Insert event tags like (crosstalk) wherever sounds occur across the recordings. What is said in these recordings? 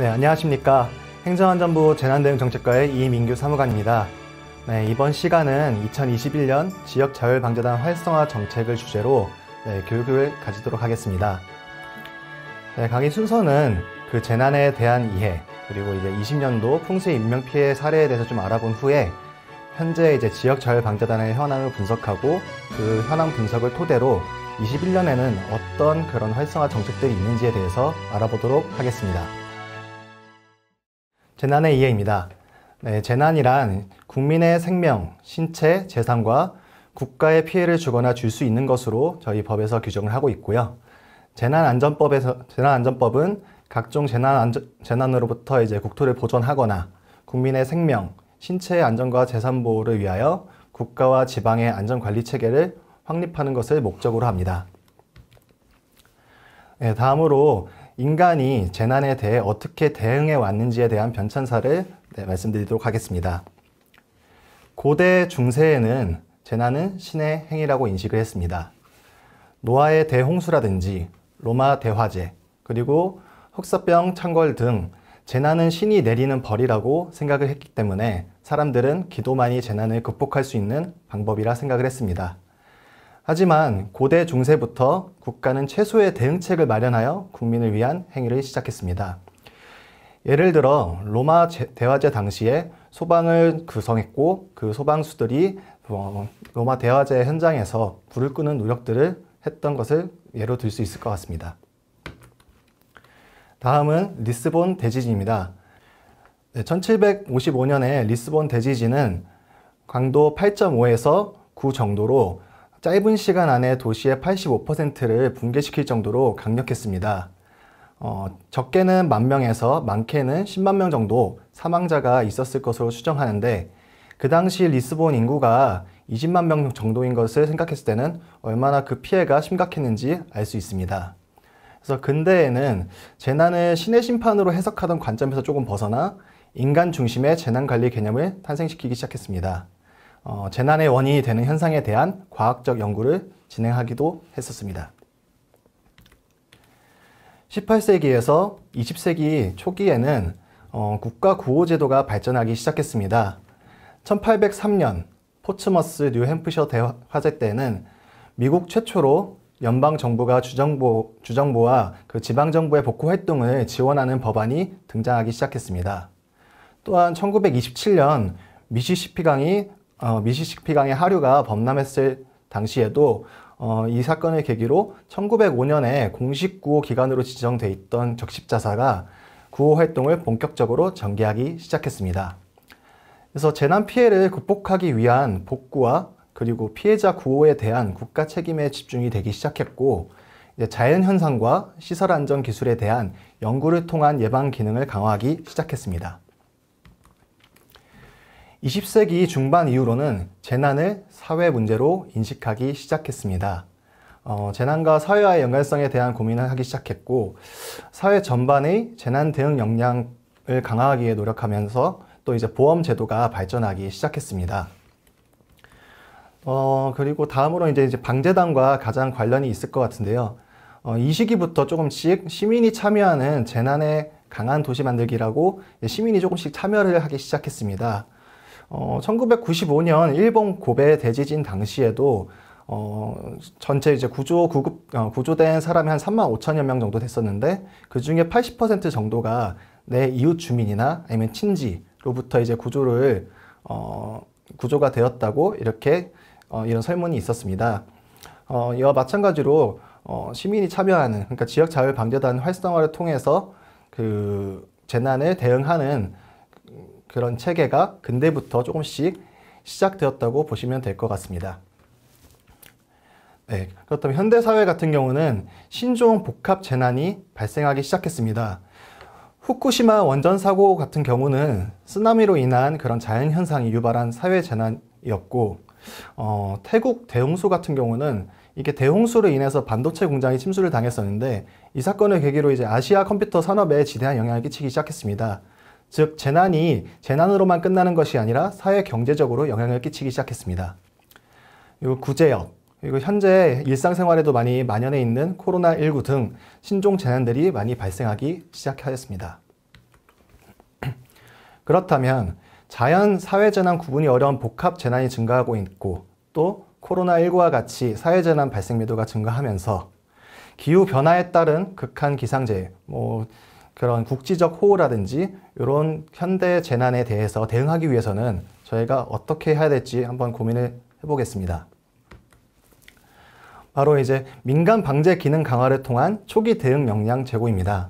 네, 안녕하십니까. 행정안전부 재난대응정책과의 이민규 사무관입니다. 네, 이번 시간은 2021년 지역자율방재단 활성화 정책을 주제로 네, 교육을 가지도록 하겠습니다. 네, 강의 순서는 그 재난에 대한 이해, 그리고 이제 20년도 풍수 인명 피해 사례에 대해서 좀 알아본 후에 현재 이제 지역자율방재단의 현황을 분석하고 그 현황 분석을 토대로 21년에는 어떤 그런 활성화 정책들이 있는지에 대해서 알아보도록 하겠습니다. 재난의 이해입니다. 네, 재난이란 국민의 생명, 신체, 재산과 국가에 피해를 주거나 줄 수 있는 것으로 저희 법에서 규정을 하고 있고요. 재난안전법에서 재난안전법은 각종 재난 안전, 재난으로부터 이제 국토를 보존하거나 국민의 생명, 신체의 안전과 재산 보호를 위하여 국가와 지방의 안전 관리 체계를 확립하는 것을 목적으로 합니다. 네, 다음으로 인간이 재난에 대해 어떻게 대응해 왔는지에 대한 변천사를 네, 말씀드리도록 하겠습니다. 고대 중세에는 재난은 신의 행위라고 인식을 했습니다. 노아의 대홍수라든지 로마 대화재 그리고 흑서병 창궐 등 재난은 신이 내리는 벌이라고 생각을 했기 때문에 사람들은 기도만이 재난을 극복할 수 있는 방법이라 생각을 했습니다. 하지만 고대 중세부터 국가는 최소의 대응책을 마련하여 국민을 위한 행위를 시작했습니다. 예를 들어 로마 대화제 당시에 소방을 구성했고 그 소방수들이 어, 로마 대화제 현장에서 불을 끄는 노력들을 했던 것을 예로 들 수 있을 것 같습니다. 다음은 리스본 대지진입니다. 1755년에 리스본 대지진은 강도 8.5에서 9 정도로 짧은 시간 안에 도시의 85%를 붕괴시킬 정도로 강력했습니다. 어, 적게는 만 명에서 많게는 10만 명 정도 사망자가 있었을 것으로 추정하는데 그 당시 리스본 인구가 20만 명 정도인 것을 생각했을 때는 얼마나 그 피해가 심각했는지 알 수 있습니다. 그래서 근대에는 재난을 신의 심판으로 해석하던 관점에서 조금 벗어나 인간 중심의 재난 관리 개념을 탄생시키기 시작했습니다. 어, 재난의 원인이 되는 현상에 대한 과학적 연구를 진행하기도 했었습니다. 18세기에서 20세기 초기에는 어, 국가 구호제도가 발전하기 시작했습니다. 1803년 포츠머스 뉴햄프셔 대화재 때는 미국 최초로 연방정부가 주정부, 주정부와 그 지방정부의 복구 활동을 지원하는 법안이 등장하기 시작했습니다. 또한 1927년 미시시피강이 어, 미시시피강의 하류가 범람했을 당시에도 어, 이 사건을 계기로 1905년에 공식 구호 기관으로 지정돼 있던 적십자사가 구호 활동을 본격적으로 전개하기 시작했습니다. 그래서 재난 피해를 극복하기 위한 복구와 그리고 피해자 구호에 대한 국가 책임에 집중이 되기 시작했고 자연 현상과 시설 안전 기술에 대한 연구를 통한 예방 기능을 강화하기 시작했습니다. 20세기 중반 이후로는 재난을 사회 문제로 인식하기 시작했습니다. 어, 재난과 사회와의 연관성에 대한 고민을 하기 시작했고 사회 전반의 재난 대응 역량을 강화하기 위해 노력하면서 또 이제 보험 제도가 발전하기 시작했습니다. 어, 그리고 다음으로 이제, 이제 방재단과 가장 관련이 있을 것 같은데요. 어, 이 시기부터 조금씩 시민이 참여하는 재난에 강한 도시 만들기라고 시민이 조금씩 참여를 하기 시작했습니다. 어, 1995년 일본 고베 대지진 당시에도 어, 전체 이제 구조 구급 어, 구조된 사람이 한 3만 5천여 명 정도 됐었는데 그 중에 80% 정도가 내 이웃 주민이나 아니면 친지로부터 이제 구조를 어, 구조가 되었다고 이렇게 어, 이런 설문이 있었습니다. 어, 이와 마찬가지로 어, 시민이 참여하는 그러니까 지역 자율 방재단 활성화를 통해서 그 재난에 대응하는 그런 체계가 근대부터 조금씩 시작되었다고 보시면 될 것 같습니다. 네, 그렇다면 현대사회 같은 경우는 신종 복합 재난이 발생하기 시작했습니다. 후쿠시마 원전 사고 같은 경우는 쓰나미로 인한 그런 자연현상이 유발한 사회 재난이었고 어, 태국 대홍수 같은 경우는 이게 대홍수로 인해서 반도체 공장이 침수를 당했었는데 이 사건을 계기로 이제 아시아 컴퓨터 산업에 지대한 영향을 끼치기 시작했습니다. 즉 재난이 재난으로만 끝나는 것이 아니라 사회 경제적으로 영향을 끼치기 시작했습니다. 그리고 구제역, 그리고 현재 일상생활에도 많이 만연해 있는 코로나19 등 신종 재난들이 많이 발생하기 시작하였습니다. (clears throat) 그렇다면 자연 사회재난 구분이 어려운 복합재난이 증가하고 있고 또 코로나19와 같이 사회재난 발생 빈도가 증가하면서 기후변화에 따른 극한 기상재해, 뭐 그런 국지적 호우라든지 이런 현대 재난에 대해서 대응하기 위해서는 저희가 어떻게 해야 될지 한번 고민을 해보겠습니다. 바로 이제 민간 방제 기능 강화를 통한 초기 대응 역량 제고입니다.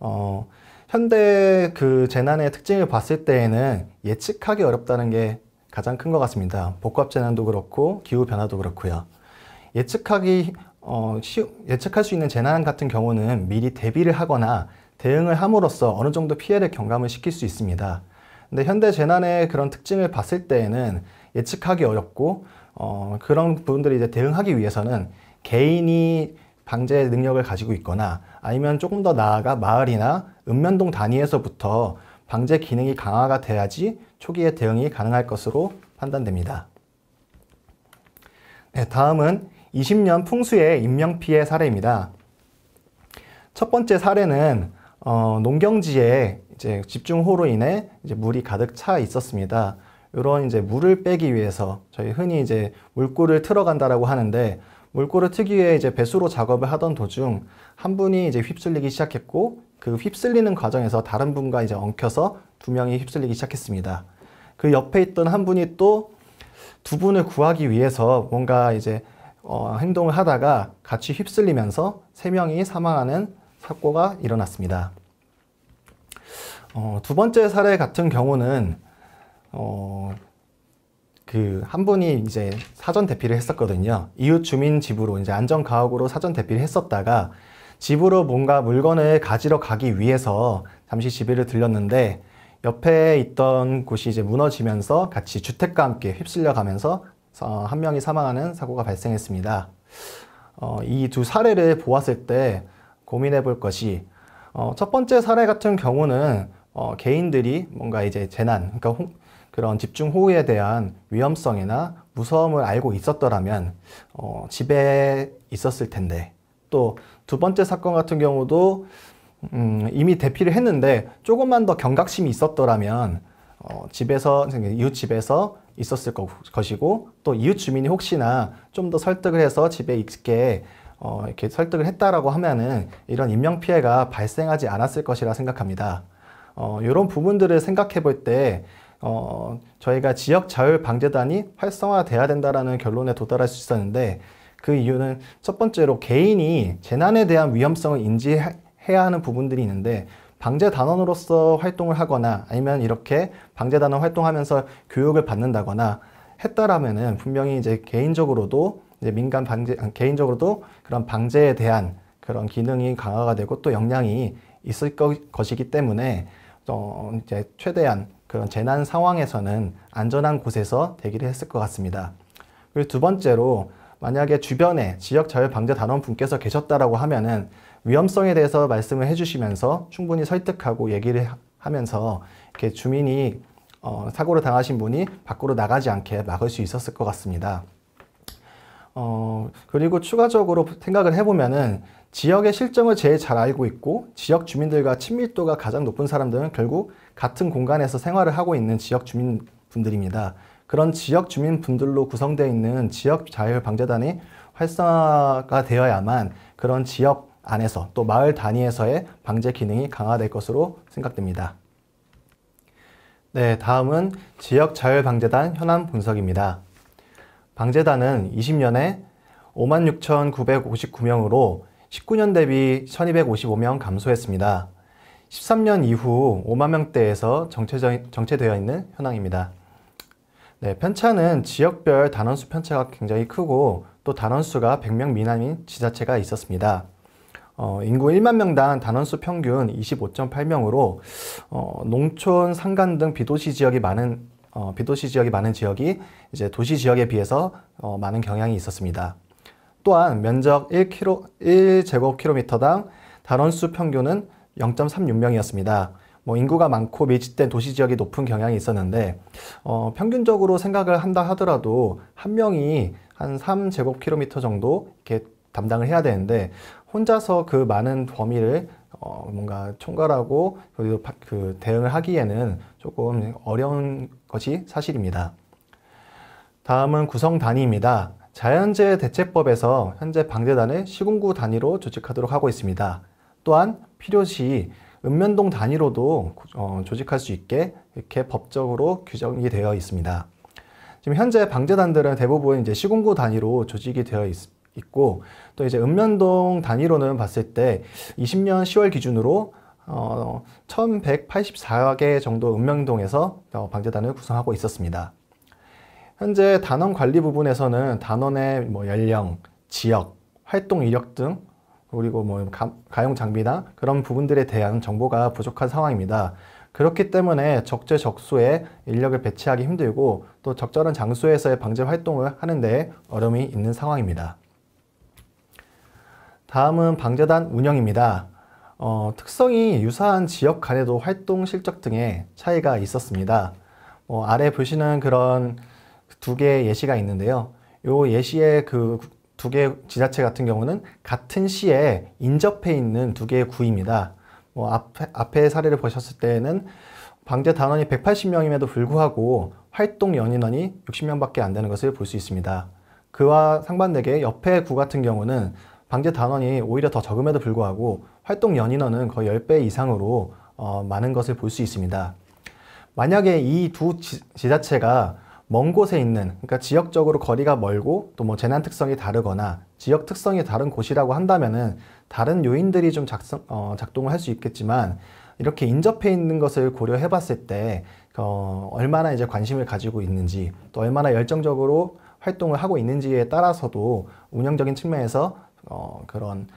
어, 현대 그 재난의 특징을 봤을 때에는 예측하기 어렵다는 게 가장 큰 것 같습니다. 복합 재난도 그렇고 기후 변화도 그렇고요. 예측하기 어, 예측할 수 있는 재난 같은 경우는 미리 대비를 하거나 대응을 함으로써 어느 정도 피해를 경감을 시킬 수 있습니다. 근데 현대 재난의 그런 특징을 봤을 때에는 예측하기 어렵고 어, 그런 부분들이 이제 대응하기 위해서는 개인이 방제 능력을 가지고 있거나 아니면 조금 더 나아가 마을이나 읍면동 단위에서부터 방제 기능이 강화가 돼야지 초기에 대응이 가능할 것으로 판단됩니다. 네, 다음은 20년 풍수의 인명피해 사례입니다. 첫 번째 사례는 어, 농경지에 이제 집중호로 인해 이제 물이 가득 차 있었습니다. 이런 이제 물을 빼기 위해서 저희 흔히 이제 물꼬를 틀어간다라고 하는데 물꼬를 트기 위해 이제 배수로 작업을 하던 도중 한 분이 이제 휩쓸리기 시작했고 그 휩쓸리는 과정에서 다른 분과 이제 엉켜서 두 명이 휩쓸리기 시작했습니다. 그 옆에 있던 한 분이 또 두 분을 구하기 위해서 뭔가 이제 어, 행동을 하다가 같이 휩쓸리면서 세 명이 사망하는 사고가 일어났습니다. 어, 두 번째 사례 같은 경우는 어, 그한 분이 이제 사전 대피를 했었거든요. 이웃 주민 집으로 이제 안전 가옥으로 사전 대피를 했었다가 집으로 뭔가 물건을 가지러 가기 위해서 잠시 집에를 들렸는데 옆에 있던 곳이 이제 무너지면서 같이 주택과 함께 휩쓸려 가면서 한 명이 사망하는 사고가 발생했습니다. 어, 이 두 사례를 보았을 때 고민해 볼 것이 어, 첫 번째 사례 같은 경우는 어, 개인들이 뭔가 이제 재난, 그러니까 홍, 그런 집중호우에 대한 위험성이나 무서움을 알고 있었더라면 어, 집에 있었을 텐데 또 두 번째 사건 같은 경우도 음, 이미 대피를 했는데 조금만 더 경각심이 있었더라면 어, 집에서 이웃집에서 있었을 것, 것이고 또 이웃 주민이 혹시나 좀 더 설득을 해서 집에 있게 어, 이렇게 설득을 했다라고 하면은 이런 인명 피해가 발생하지 않았을 것이라 생각합니다. 어, 이런 부분들을 생각해 볼때 어, 저희가 지역 자율 방재단이 활성화돼야 된다라는 결론에 도달할 수 있었는데 그 이유는 첫 번째로 개인이 재난에 대한 위험성을 인지해야 하는 부분들이 있는데 방재단원으로서 활동을 하거나 아니면 이렇게 방재단원 활동하면서 교육을 받는다거나 했다라면은 분명히 이제 개인적으로도 이제 민간 방제 아, 개인적으로도 그런 방제에 대한 그런 기능이 강화가 되고 또 역량이 있을 것이기 때문에 어, 이제 최대한 그런 재난 상황에서는 안전한 곳에서 대기를 했을 것 같습니다. 그리고 두 번째로 만약에 주변에 지역 자율 방제 단원분께서 계셨다라고 하면은 위험성에 대해서 말씀을 해주시면서 충분히 설득하고 얘기를 하면서 이렇게 주민이 어, 사고를 당하신 분이 밖으로 나가지 않게 막을 수 있었을 것 같습니다. 어, 그리고 추가적으로 생각을 해보면은 지역의 실정을 제일 잘 알고 있고 지역 주민들과 친밀도가 가장 높은 사람들은 결국 같은 공간에서 생활을 하고 있는 지역 주민분들입니다. 그런 지역 주민분들로 구성되어 있는 지역 자율방재단이 활성화가 되어야만 그런 지역 안에서 또 마을 단위에서의 방제 기능이 강화될 것으로 생각됩니다. 네, 다음은 지역 자율방재단 현안 분석입니다. 방재단은 20년에 56,959명으로 19년 대비 1,255명 감소했습니다. 13년 이후 5만 명대에서 정체, 되어 있는 현황입니다. 네, 편차는 지역별 단원수 편차가 굉장히 크고 또 단원수가 100명 미만인 지자체가 있었습니다. 어, 인구 1만 명당 단원수 평균 25.8명으로 어, 농촌, 상간등 비도시 지역이 많은 어, 비도시 지역이 많은 지역이 이제 도시 지역에 비해서 어, 많은 경향이 있었습니다. 또한 면적 1km, 1제곱킬로미터당 단원수 평균은 0.36명이었습니다. 뭐 인구가 많고 밀집된 도시 지역이 높은 경향이 있었는데 어, 평균적으로 생각을 한다 하더라도 한 명이 한 3제곱킬로미터 정도 이렇게 담당을 해야 되는데 혼자서 그 많은 범위를 어, 뭔가 총괄하고 그, 그 대응을 하기에는 조금 어려운 것이 사실입니다. 다음은 구성 단위입니다. 자연재해 대책법에서 현재 방재단을 시군구 단위로 조직하도록 하고 있습니다. 또한 필요시 읍면동 단위로도 어, 조직할 수 있게 이렇게 법적으로 규정이 되어 있습니다. 지금 현재 방재단들은 대부분 이제 시군구 단위로 조직이 되어 있습니다. 있고 또 이제 읍면동 단위로는 봤을 때 20년 10월 기준으로 어, 1184개 정도 읍면동에서 어, 방재단을 구성하고 있었습니다. 현재 단원 관리 부분에서는 단원의 뭐 연령, 지역, 활동 이력 등 그리고 뭐 가용 장비나 그런 부분들에 대한 정보가 부족한 상황입니다. 그렇기 때문에 적재적소에 인력을 배치하기 힘들고 또 적절한 장소에서의 방제 활동을 하는데 어려움이 있는 상황입니다. 다음은 방재단 운영입니다. 어, 특성이 유사한 지역 간에도 활동 실적 등에 차이가 있었습니다. 어, 아래 보시는 그런 두 개의 예시가 있는데요. 이 예시의 그 두개의 지자체 같은 경우는 같은 시에 인접해 있는 두 개의 구입니다. 뭐 앞에, 앞에 사례를 보셨을 때에는 방재 단원이 180명임에도 불구하고 활동 연인원이 60명밖에 안 되는 것을 볼 수 있습니다. 그와 상반되게 옆에 구 같은 경우는 방제 단원이 오히려 더 적음에도 불구하고 활동 연인원은 거의 10배 이상으로 어, 많은 것을 볼 수 있습니다. 만약에 이 두 지자체가 먼 곳에 있는, 그러니까 지역적으로 거리가 멀고 또 뭐 재난 특성이 다르거나 지역 특성이 다른 곳이라고 한다면은 다른 요인들이 좀 작성, 어, 작동을 할 수 있겠지만 이렇게 인접해 있는 것을 고려해 봤을 때 어, 얼마나 이제 관심을 가지고 있는지 또 얼마나 열정적으로 활동을 하고 있는지에 따라서도 운영적인 측면에서 어, 그런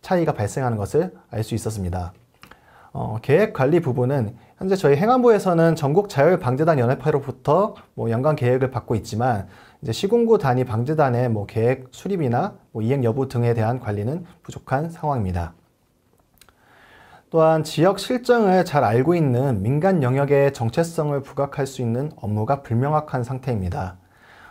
차이가 발생하는 것을 알 수 있었습니다. 어, 계획 관리 부분은 현재 저희 행안부에서는 전국 자율 방재단 연합회로부터 뭐 연간 계획을 받고 있지만 이제 시군구 단위 방재단의 뭐 계획 수립이나 뭐 이행 여부 등에 대한 관리는 부족한 상황입니다. 또한 지역 실정을 잘 알고 있는 민간 영역의 정체성을 부각할 수 있는 업무가 불명확한 상태입니다.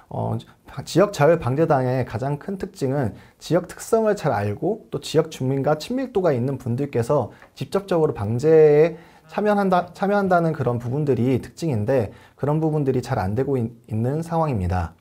어, 지역 자율 방제당의 가장 큰 특징은 지역 특성을 잘 알고 또 지역 주민과 친밀도가 있는 분들께서 직접적으로 방제에 참여한다, 참여한다는 그런 부분들이 특징인데 그런 부분들이 잘 안 되고 있, 는 상황입니다.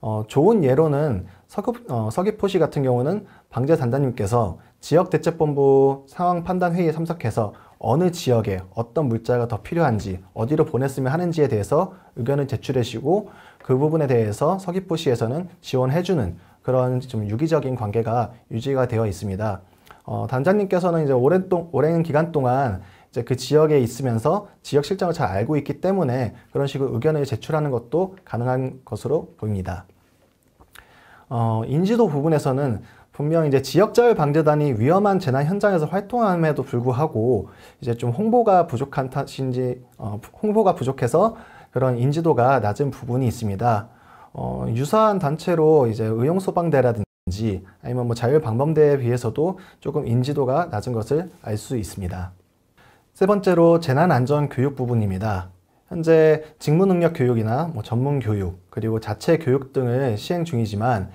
어, 좋은 예로는 서구, 어, 서귀포시 같은 경우는 방제 단장님께서 지역대책본부 상황판단회의에 참석해서 어느 지역에 어떤 물자가 더 필요한지 어디로 보냈으면 하는지에 대해서 의견을 제출하시고 그 부분에 대해서 서귀포시에서는 지원해주는 그런 좀 유기적인 관계가 유지가 되어 있습니다. 어, 단장님께서는 이제 오랜 동, 오랜 기간 동안 이제 그 지역에 있으면서 지역 실장을 잘 알고 있기 때문에 그런 식으로 의견을 제출하는 것도 가능한 것으로 보입니다. 어, 인지도 부분에서는 분명 이제 지역자율 방재단이 위험한 재난 현장에서 활동함에도 불구하고 이제 좀 홍보가 부족한 탓인지 어, 홍보가 부족해서 그런 인지도가 낮은 부분이 있습니다. 어, 유사한 단체로 이제 의용소방대라든지 아니면 뭐 자율방범대에 비해서도 조금 인지도가 낮은 것을 알 수 있습니다. 세 번째로 재난안전 교육 부분입니다. 현재 직무능력 교육이나 뭐 전문 교육 그리고 자체 교육 등을 시행 중이지만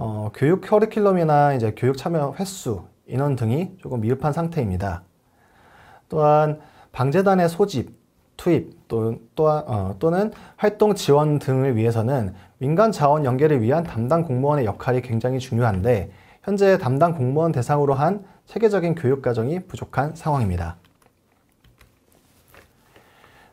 어, 교육 커리큘럼이나 이제 교육 참여 횟수, 인원 등이 조금 미흡한 상태입니다. 또한 방재단의 소집, 투입 또, 또 어, 또는 활동 지원 등을 위해서는 민간 자원 연계를 위한 담당 공무원의 역할이 굉장히 중요한데 현재 담당 공무원 대상으로 한 체계적인 교육 과정이 부족한 상황입니다.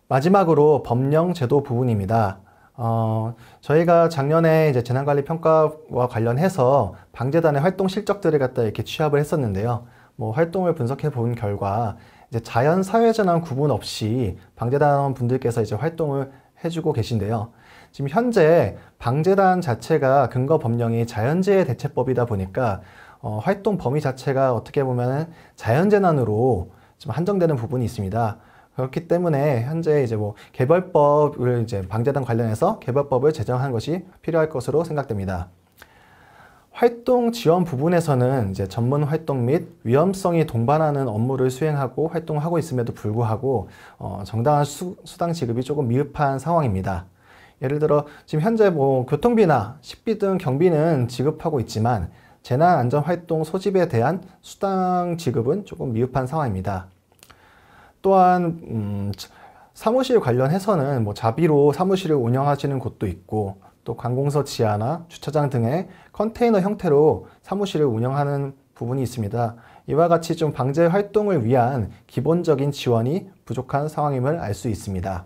마지막으로 법령 제도 부분입니다. 어, 저희가 작년에 이제 재난관리 평가와 관련해서 방재단의 활동 실적들을 갖다 이렇게 취합을 했었는데요. 뭐 활동을 분석해 본 결과 이제 자연 사회 재난 구분 없이 방재단 분들께서 이제 활동을 해주고 계신데요. 지금 현재 방재단 자체가 근거 법령이 자연재해 대체법이다 보니까 어, 활동 범위 자체가 어떻게 보면 자연재난으로 좀 한정되는 부분이 있습니다. 그렇기 때문에 현재 이제 뭐 개발법을 이제 방재단 관련해서 개발법을 제정한 것이 필요할 것으로 생각됩니다. 활동 지원 부분에서는 이제 전문 활동 및 위험성이 동반하는 업무를 수행하고 활동하고 있음에도 불구하고 어, 정당한 수, 수당 지급이 조금 미흡한 상황입니다. 예를 들어 지금 현재 뭐 교통비나 식비 등 경비는 지급하고 있지만 재난안전활동 소집에 대한 수당 지급은 조금 미흡한 상황입니다. 또한 음, 사무실 관련해서는 뭐 자비로 사무실을 운영하시는 곳도 있고 또 관공서 지하나 주차장 등의 컨테이너 형태로 사무실을 운영하는 부분이 있습니다. 이와 같이 좀 방제 활동을 위한 기본적인 지원이 부족한 상황임을 알 수 있습니다.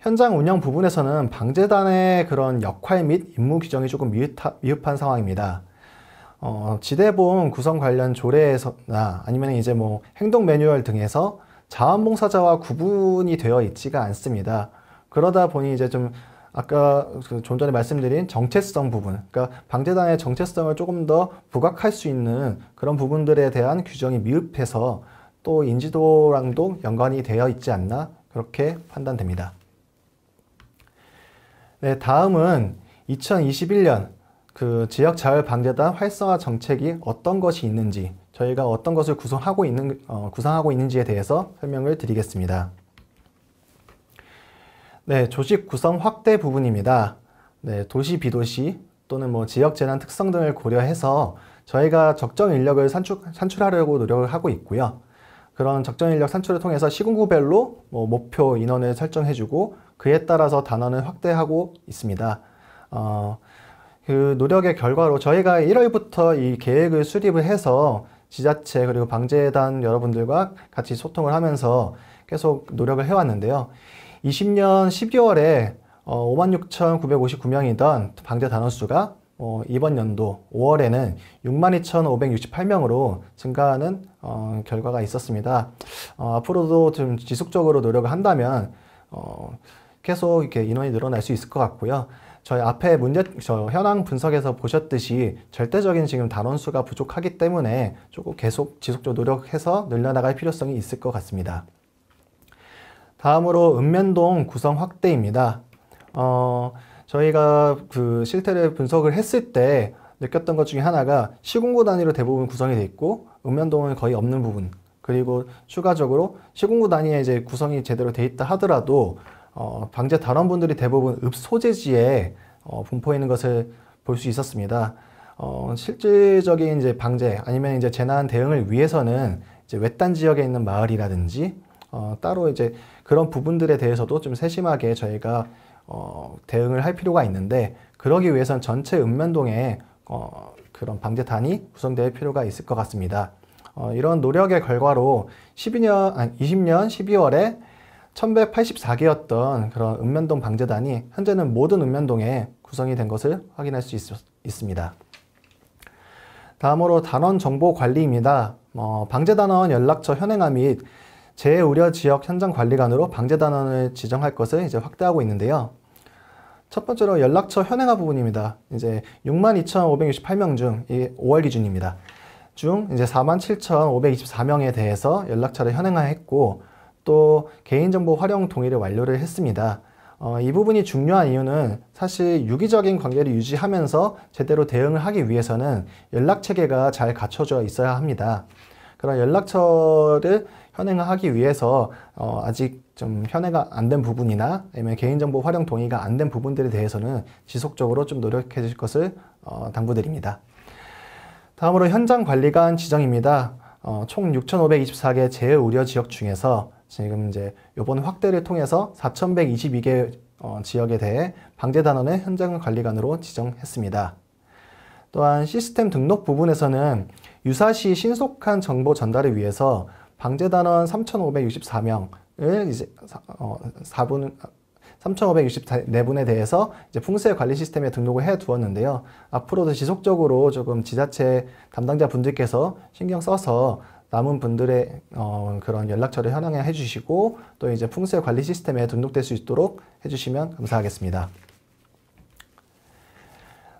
현장 운영 부분에서는 방재단의 그런 역할 및 임무 규정이 조금 미흡한 상황입니다. 어, 지대보험 구성 관련 조례에서나 아니면 이제 뭐 행동 매뉴얼 등에서 자원봉사자와 구분이 되어 있지가 않습니다. 그러다 보니 이제 좀 아까 그 좀 전에 말씀드린 정체성 부분, 그러니까 방재단의 정체성을 조금 더 부각할 수 있는 그런 부분들에 대한 규정이 미흡해서 또 인지도랑도 연관이 되어 있지 않나 그렇게 판단됩니다. 네, 다음은 2021년 그 지역 자율 방재단 활성화 정책이 어떤 것이 있는지 저희가 어떤 것을 구성하고 있는 어, 구상하고 있는지에 대해서 설명을 드리겠습니다. 네, 조직 구성 확대 부분입니다. 네, 도시 비도시 또는 뭐 지역 재난 특성 등을 고려해서 저희가 적정 인력을 산출, 산출하려고 노력을 하고 있고요. 그런 적정 인력 산출을 통해서 시군구별로 뭐 목표 인원을 설정해주고 그에 따라서 단원을 확대하고 있습니다. 어, 그 노력의 결과로 저희가 1월부터 이 계획을 수립을 해서 지자체 그리고 방재단 여러분들과 같이 소통을 하면서 계속 노력을 해왔는데요. 20년 12월에 어, 56,959명이던 방재 단원수가 어, 이번 연도 5월에는 62,568명으로 증가하는 어, 결과가 있었습니다. 어, 앞으로도 좀 지속적으로 노력을 한다면 어, 계속 이렇게 인원이 늘어날 수 있을 것 같고요. 저희 앞에 문제 저 현황 분석에서 보셨듯이 절대적인 지금 단원수가 부족하기 때문에 조금 계속 지속적으로 노력해서 늘려나갈 필요성이 있을 것 같습니다. 다음으로 읍면동 구성 확대입니다. 어, 저희가 그 실태를 분석을 했을 때 느꼈던 것 중에 하나가 시군구 단위로 대부분 구성이 되어 있고 읍면동은 거의 없는 부분 그리고 추가적으로 시군구 단위에 이제 구성이 제대로 되어 있다 하더라도 어, 방제 단원분들이 대부분 읍 소재지에 어, 분포해 있는 것을 볼 수 있었습니다. 어, 실질적인 이제 방제 아니면 이제 재난 대응을 위해서는 이제 외딴 지역에 있는 마을이라든지 어, 따로 이제 그런 부분들에 대해서도 좀 세심하게 저희가 어, 대응을 할 필요가 있는데 그러기 위해선 전체 읍면동에 어, 그런 방제단이 구성될 필요가 있을 것 같습니다. 어, 이런 노력의 결과로 12년, 아니, 20년 12월에 1184개였던 그런 읍면동 방재단이 현재는 모든 읍면동에 구성이 된 것을 확인할 수 있, 습니다 다음으로 단원 정보 관리입니다. 어, 방재단원 연락처 현행화 및 재우려 지역 현장 관리관으로 방재단원을 지정할 것을 이제 확대하고 있는데요. 첫 번째로 연락처 현행화 부분입니다. 이제 62,568명 중 5월 기준입니다. 중 이제 47,524명에 대해서 연락처를 현행화했고 또 개인정보 활용 동의를 완료를 했습니다. 어, 이 부분이 중요한 이유는 사실 유기적인 관계를 유지하면서 제대로 대응을 하기 위해서는 연락체계가 잘 갖춰져 있어야 합니다. 그런 연락처를 현행하기 위해서 어, 아직 좀 현행가 안된 부분이나 아니면 개인정보 활용 동의가 안 된 부분들에 대해서는 지속적으로 좀 노력해 줄 것을 어, 당부드립니다. 다음으로 현장 관리관 지정입니다. 어, 총 6,524개 재해 우려 지역 중에서 지금 이제 요번 확대를 통해서 4,122개 어, 지역에 대해 방제 단원의 현장 관리관으로 지정했습니다. 또한 시스템 등록 부분에서는 유사시 신속한 정보 전달을 위해서 방제 단원 3,564명을 이제 어, 4분 3,564분에 대해서 이제 풍세 관리 시스템에 등록을 해 두었는데요. 앞으로도 지속적으로 조금 지자체 담당자 분들께서 신경 써서 남은 분들의 어, 그런 연락처를 현황에 해주시고 또 이제 풍세 수 관리 시스템에 등록될 수 있도록 해주시면 감사하겠습니다.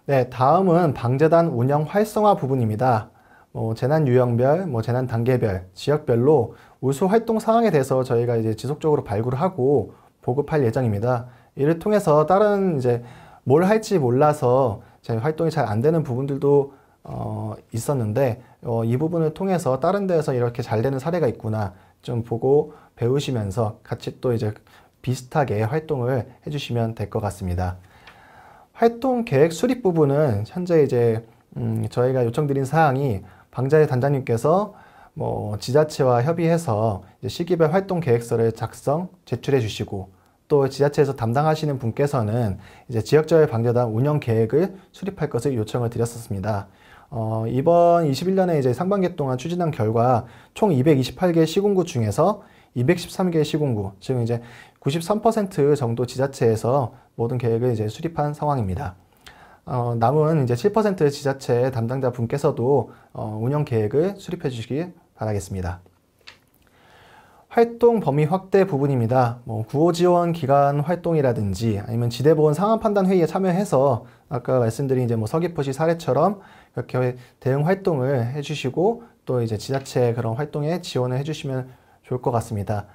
네, 다음은 방재단 운영 활성화 부분입니다. 뭐 재난 유형별, 뭐 재난 단계별, 지역별로 우수 활동 상황에 대해서 저희가 이제 지속적으로 발굴을 하고 보급할 예정입니다. 이를 통해서 다른 이제 뭘 할지 몰라서 제 활동이 잘 안 되는 부분들도 어, 있었는데 어, 이 부분을 통해서 다른 데에서 이렇게 잘 되는 사례가 있구나 좀 보고 배우시면서 같이 또 이제 비슷하게 활동을 해주시면 될 것 같습니다. 활동 계획 수립 부분은 현재 이제 음, 저희가 요청드린 사항이 방자의 단장님께서 뭐 지자체와 협의해서 시기별 활동 계획서를 작성 제출해 주시고 또 지자체에서 담당하시는 분께서는 이제 지역자율 방재단 운영 계획을 수립할 것을 요청을 드렸었습니다. 어, 이번 21년에 이제 상반기 동안 추진한 결과 총 228개 시군구 중에서 213개 시군구, 지금 이제 93% 정도 지자체에서 모든 계획을 이제 수립한 상황입니다. 어, 남은 이제 7% 지자체 담당자 분께서도 어, 운영 계획을 수립해 주시기 바라겠습니다. 활동 범위 확대 부분입니다. 뭐 구호 지원 기간 활동이라든지 아니면 지대보험 상황 판단 회의에 참여해서 아까 말씀드린 이제 뭐 서귀포시 사례처럼 이렇게 대응 활동을 해주시고 또 이제 지자체 그런 활동에 지원을 해주시면 좋을 것 같습니다.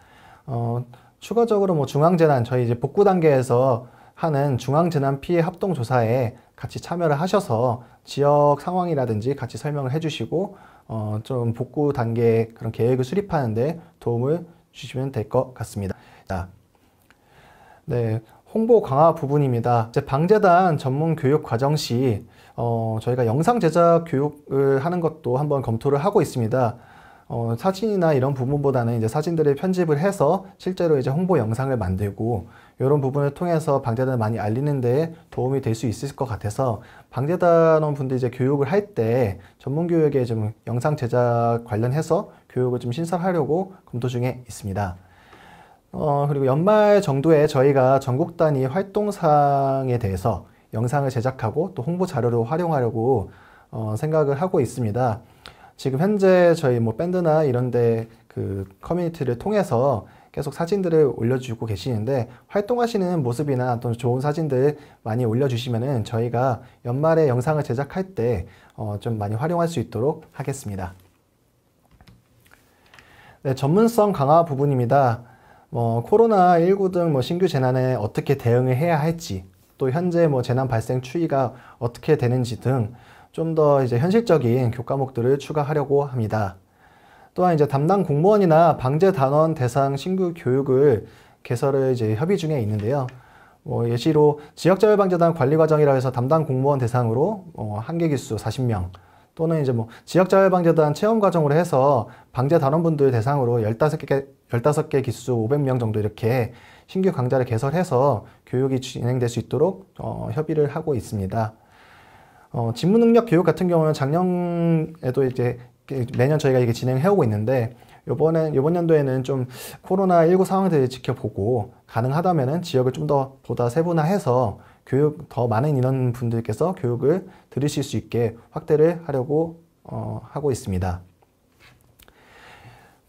어, 추가적으로 뭐 중앙재난 저희 이제 복구 단계에서 하는 중앙재난 피해 합동 조사에 같이 참여를 하셔서 지역 상황이라든지 같이 설명을 해주시고 어, 좀 복구 단계 그런 계획을 수립하는데 도움을 주시면 될 것 같습니다. 네, 홍보 강화 부분입니다. 방재단 전문 교육 과정 시 어, 저희가 영상 제작 교육을 하는 것도 한번 검토를 하고 있습니다. 어, 사진이나 이런 부분보다는 이제 사진들을 편집을 해서 실제로 이제 홍보 영상을 만들고 이런 부분을 통해서 방재단을 많이 알리는 데 도움이 될 수 있을 것 같아서 방재단원 분들 이제 교육을 할 때 전문 교육에 좀 영상 제작 관련해서 교육을 좀 신설하려고 검토 중에 있습니다. 어, 그리고 연말 정도에 저희가 전국 단위 활동상에 대해서 영상을 제작하고 또 홍보 자료로 활용하려고 어, 생각을 하고 있습니다. 지금 현재 저희 뭐 밴드나 이런데 그 커뮤니티를 통해서 계속 사진들을 올려주고 계시는데 활동하시는 모습이나 또 좋은 사진들 많이 올려주시면은 저희가 연말에 영상을 제작할 때좀 어 많이 활용할 수 있도록 하겠습니다. 네, 전문성 강화 부분입니다. 뭐 코로나 19등뭐 신규 재난에 어떻게 대응을 해야 할지 또 현재 뭐 재난 발생 추이가 어떻게 되는지 등 좀 더 이제 현실적인 교과목들을 추가하려고 합니다. 또한 이제 담당 공무원이나 방제 단원 대상 신규 교육을 개설을 이제 협의 중에 있는데요. 뭐 예시로 지역자율방재단 관리 과정이라 해서 담당 공무원 대상으로 어, 한계 기수 40명, 또는 이제 뭐 지역자활방재단 체험 과정으로 해서 방재 단원분들 대상으로 15개, 15개 기수 500명 정도 이렇게 신규 강좌를 개설해서 교육이 진행될 수 있도록 어, 협의를 하고 있습니다. 어, 직무 능력 교육 같은 경우는 작년에도 이제 매년 저희가 이게 진행해오고 있는데 요번에 요번 연도에는 좀 코로나 19 상황들을 지켜보고 가능하다면은 지역을 좀 더 보다 세분화해서 교육 더 많은 이런 분들께서 교육을 들으실 수 있게 확대를 하려고 어, 하고 있습니다.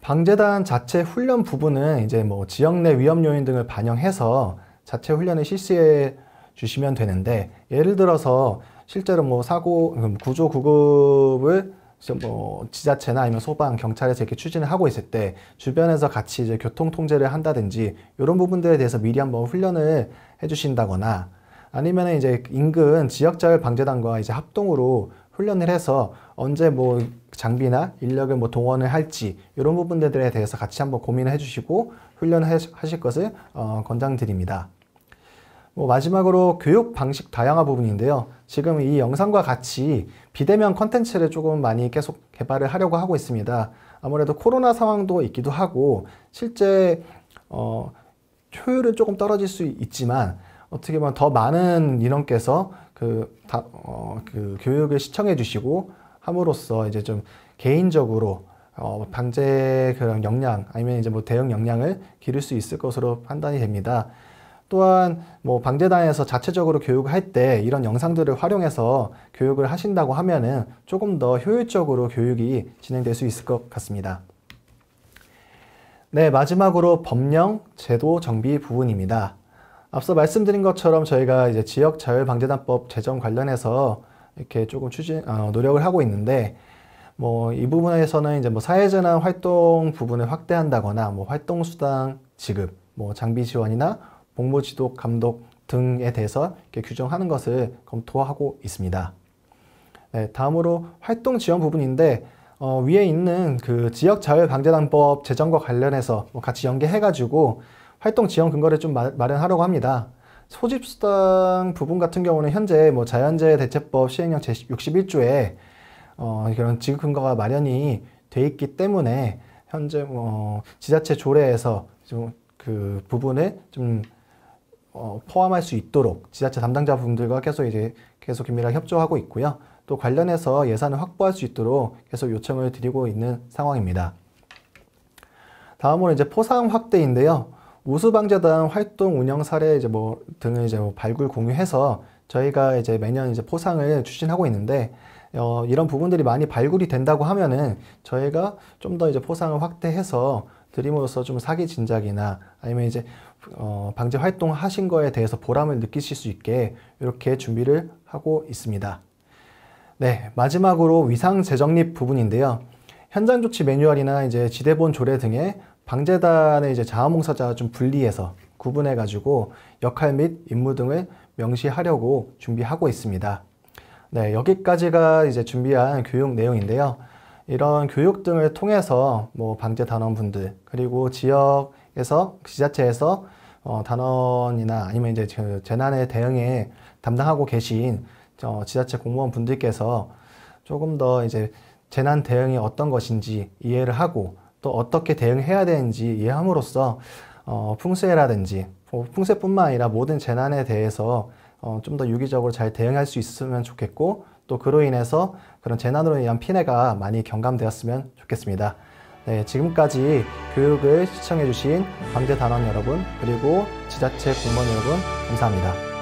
방재단 자체 훈련 부분은 이제 뭐 지역 내 위험 요인 등을 반영해서 자체 훈련을 실시해 주시면 되는데 예를 들어서 실제로 뭐 사고 구조 구급을 뭐 지자체나 아니면 소방 경찰에서 이렇게 추진을 하고 있을 때 주변에서 같이 이제 교통 통제를 한다든지 이런 부분들에 대해서 미리 한번 훈련을 해주신다거나 아니면 이제 인근 지역자율 방재단과 이제 합동으로 훈련을 해서 언제 뭐 장비나 인력을 뭐 동원을 할지 이런 부분들에 대해서 같이 한번 고민을 해주시고 훈련하실 을 것을 어, 권장드립니다. 뭐 마지막으로 교육 방식 다양화 부분인데요. 지금 이 영상과 같이 비대면 컨텐츠를 조금 많이 계속 개발을 하려고 하고 있습니다. 아무래도 코로나 상황도 있기도 하고 실제 어, 효율은 조금 떨어질 수 있지만 어떻게 보면 더 많은 인원께서 그, 다, 어, 그 교육을 시청해 주시고 함으로써 이제 좀 개인적으로 어, 방제 그런 역량 아니면 이제 뭐 대응 역량을 기를 수 있을 것으로 판단이 됩니다. 또한 뭐 방재단에서 자체적으로 교육할 때 이런 영상들을 활용해서 교육을 하신다고 하면은 조금 더 효율적으로 교육이 진행될 수 있을 것 같습니다. 네, 마지막으로 법령 제도 정비 부분입니다. 앞서 말씀드린 것처럼 저희가 이제 지역 자율방재단법 제정 관련해서 이렇게 조금 추진 어, 노력을 하고 있는데 뭐 이 부분에서는 이제 뭐 사회재난 활동 부분을 확대한다거나 뭐 활동 수당 지급, 뭐 장비 지원이나 복무 지도 감독 등에 대해서 이렇게 규정하는 것을 검토하고 있습니다. 네, 다음으로 활동 지원 부분인데 어, 위에 있는 그 지역 자율 방재단법 제정과 관련해서 뭐 같이 연계해가지고 활동 지원 근거를 좀 마, 마련하려고 합니다. 소집수당 부분 같은 경우는 현재 뭐 자연재해 대체법 시행령 제61조에 어, 그런 지급 근거가 마련이 돼 있기 때문에 현재 뭐 어, 지자체 조례에서 좀 그 부분을 좀 어, 포함할 수 있도록 지자체 담당자분들과 계속 이제 계속 긴밀하게 협조하고 있고요. 또 관련해서 예산을 확보할 수 있도록 계속 요청을 드리고 있는 상황입니다. 다음으로 이제 포상 확대인데요. 우수방재단 활동 운영 사례 이제 뭐 등을 이제 뭐 발굴 공유해서 저희가 이제 매년 이제 포상을 추진하고 있는데 어, 이런 부분들이 많이 발굴이 된다고 하면은 저희가 좀 더 이제 포상을 확대해서 드림으로서 좀 사기 진작이나 아니면 이제 어, 방제 활동 하신 거에 대해서 보람을 느끼실 수 있게 이렇게 준비를 하고 있습니다. 네, 마지막으로 위상 재정립 부분인데요. 현장 조치 매뉴얼이나 이제 지대본 조례 등의 방재단의 이제 자원봉사자와 좀 분리해서 구분해 가지고 역할 및 임무 등을 명시하려고 준비하고 있습니다. 네, 여기까지가 이제 준비한 교육 내용인데요. 이런 교육 등을 통해서 뭐 방재 단원분들 그리고 지역에서 지자체에서 어, 단원이나 아니면 이제 그 재난에 대응에 담당하고 계신 어, 지자체 공무원 분들께서 조금 더 이제 재난 대응이 어떤 것인지 이해를 하고 또 어떻게 대응해야 되는지 이해함으로써 어, 풍세라든지 뭐 풍세뿐만 아니라 모든 재난에 대해서 어, 좀더 유기적으로 잘 대응할 수 있으면 좋겠고 또 그로 인해서 그런 재난으로 인한 피해가 많이 경감되었으면 좋겠습니다. 네, 지금까지 교육을 시청해주신 강제단원 여러분 그리고 지자체 공무원 여러분 감사합니다.